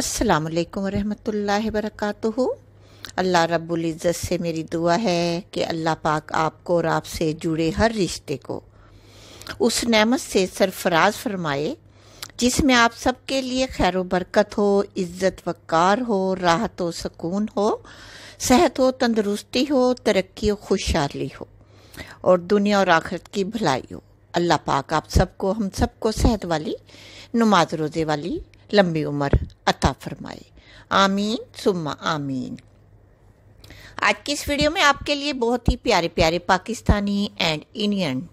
अस्सलाम वालेकुम रहमतुल्लाहि वरकatuhu अल्लाह रब्बुल इज़्ज़त से मेरी दुआ है कि अल्लाह पाक आपको और आपसे जुड़े हर रिश्ते को उस नेमत से सरफराज फरमाए जिसमें आप सबके लिए खैर बरकत हो इज़्ज़त वक़ार हो राहत व सुकून हो सेहत व तंदरुस्ती हो तरक्की हो खुशहाली हो और दुनिया और आखिरत की भलाई हो अल्लाह पाक आप सबको हम सबको सेहत वाली नमाज रोज़े वाली लंबी उम्र अता फरमाए आमीन सुम्मा आमीन आज की इस वीडियो में आपके लिए बहुत ही प्यारे प्यारे पाकिस्तानी एंड इंडियन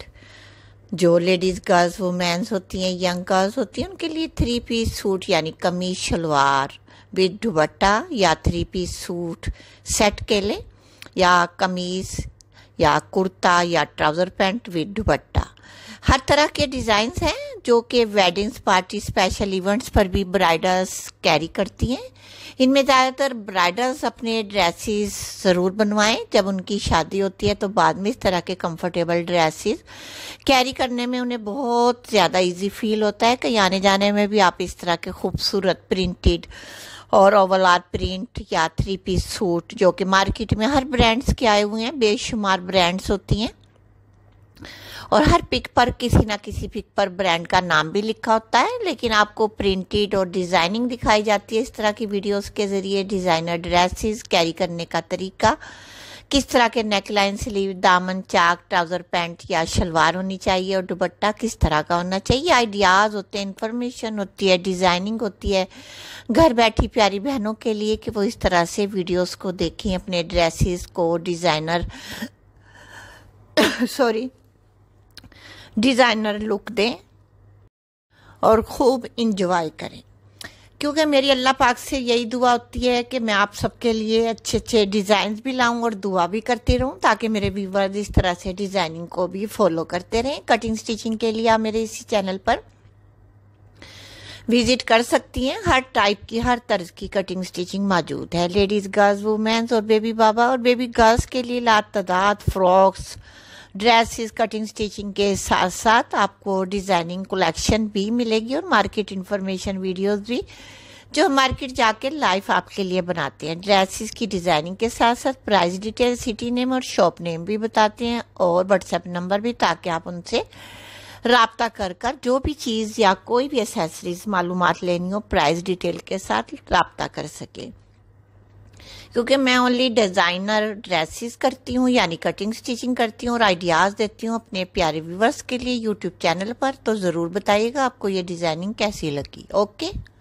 जो लेडीज़ गर्ल्स वुमेंस होती हैं यंग गर्ल्स होती हैं उनके लिए थ्री पीस सूट यानी कमीज शलवार विद दुबट्टा या थ्री पीस सूट सेट के लें या कमीज़ या कुर्ता या ट्राउज़र पैंट विद दुबट्टा हर तरह के डिज़ाइंस हैं जो कि वेडिंग्स पार्टी स्पेशल इवेंट्स पर भी ब्राइडल्स कैरी करती हैं इनमें ज़्यादातर ब्राइडल्स अपने ड्रेसेस ज़रूर बनवाएं जब उनकी शादी होती है तो बाद में इस तरह के कंफर्टेबल ड्रेसेस कैरी करने में उन्हें बहुत ज़्यादा इजी फील होता है कहीं आने जाने में भी आप इस तरह के खूबसूरत प्रिंटेड और ओवल आर्ट प्रिंट या थ्री पीस सूट जो कि मार्केट में हर ब्रांड्स के आए हुए हैं बेशुमार ब्रांड्स होती हैं और हर पिक पर किसी ना किसी पिक पर ब्रांड का नाम भी लिखा होता है लेकिन आपको प्रिंटेड और डिज़ाइनिंग दिखाई जाती है इस तरह की वीडियोस के ज़रिए डिज़ाइनर ड्रेसेस कैरी करने का तरीका किस तरह के नेकलाइन स्लीव दामन चाक ट्राउज़र पैंट या शलवार होनी चाहिए और दुबट्टा किस तरह का होना चाहिए आइडियाज़ होते हैं इन्फॉर्मेशन होती है डिज़ाइनिंग होती है घर बैठी प्यारी बहनों के लिए कि वो इस तरह से वीडियोस को देखें अपने ड्रेसेस को डिज़ाइनर सॉरी डिज़ाइनर लुक दें और खूब इंजॉय करें क्योंकि मेरी अल्लाह पाक से यही दुआ होती है कि मैं आप सबके लिए अच्छे अच्छे डिज़ाइन भी लाऊं और दुआ भी करती रहूं ताकि मेरे व्यूवर इस तरह से डिज़ाइनिंग को भी फॉलो करते रहें कटिंग स्टिचिंग के लिए आप मेरे इसी चैनल पर विजिट कर सकती हैं हर टाइप की हर तर्ज की कटिंग स्टिचिंग मौजूद है लेडीज़ गर्ल्स वुमेंस और बेबी बाबा और बेबी गर्ल्स के लिए तदाद फ्रॉक्स ड्रेसेस कटिंग स्टिचिंग के साथ साथ आपको डिज़ाइनिंग कलेक्शन भी मिलेगी और मार्केट इंफॉर्मेशन वीडियोस भी जो मार्केट जाके लाइव आपके लिए बनाते हैं ड्रेसेस की डिज़ाइनिंग के साथ साथ प्राइस डिटेल सिटी नेम और शॉप नेम भी बताते हैं और व्हाट्सएप नंबर भी ताकि आप उनसे रबता कर कर जो भी चीज़ या कोई भी एसेसरीज मालूम लेनी हो प्राइस डिटेल के साथ रबता कर सकें क्योंकि मैं ओनली डिज़ाइनर ड्रेसेस करती हूँ यानी कटिंग स्टिचिंग करती हूँ और आइडियाज़ देती हूँ अपने प्यारे व्यूवर्स के लिए यूट्यूब चैनल पर तो ज़रूर बताइएगा आपको ये डिज़ाइनिंग कैसी लगी ओके